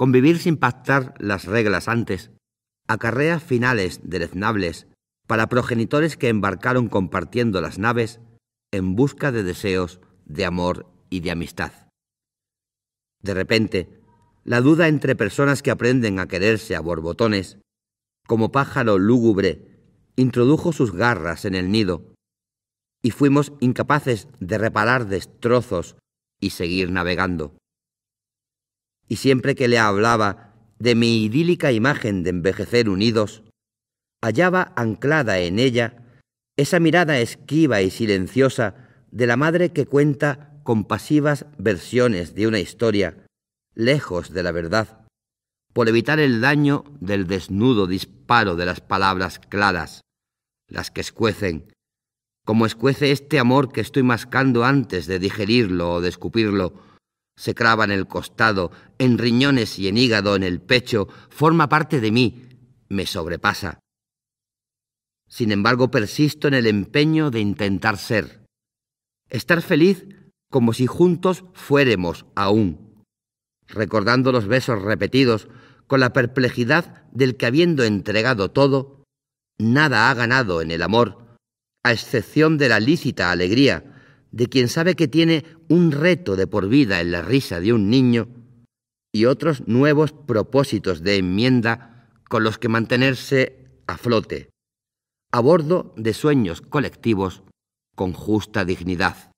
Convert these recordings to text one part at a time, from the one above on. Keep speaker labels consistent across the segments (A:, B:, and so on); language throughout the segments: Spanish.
A: Convivir sin pactar las reglas antes acarrea finales deleznables para progenitores que embarcaron compartiendo las naves en busca de deseos, de amor y de amistad. De repente, la duda entre personas que aprenden a quererse a borbotones, como pájaro lúgubre, introdujo sus garras en el nido, y fuimos incapaces de reparar destrozos y seguir navegando y siempre que le hablaba de mi idílica imagen de envejecer unidos, hallaba anclada en ella esa mirada esquiva y silenciosa de la madre que cuenta compasivas versiones de una historia, lejos de la verdad, por evitar el daño del desnudo disparo de las palabras claras, las que escuecen, como escuece este amor que estoy mascando antes de digerirlo o de escupirlo, se crava en el costado, en riñones y en hígado, en el pecho, forma parte de mí, me sobrepasa. Sin embargo, persisto en el empeño de intentar ser. Estar feliz como si juntos fuéremos aún. Recordando los besos repetidos, con la perplejidad del que habiendo entregado todo, nada ha ganado en el amor, a excepción de la lícita alegría, de quien sabe que tiene un reto de por vida en la risa de un niño y otros nuevos propósitos de enmienda con los que mantenerse a flote, a bordo de sueños colectivos con justa dignidad.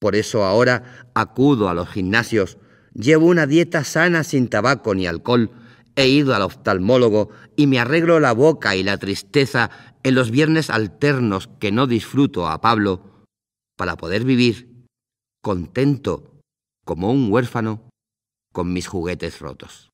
A: Por eso ahora acudo a los gimnasios, llevo una dieta sana sin tabaco ni alcohol, he ido al oftalmólogo y me arreglo la boca y la tristeza en los viernes alternos que no disfruto a Pablo, para poder vivir contento como un huérfano con mis juguetes rotos.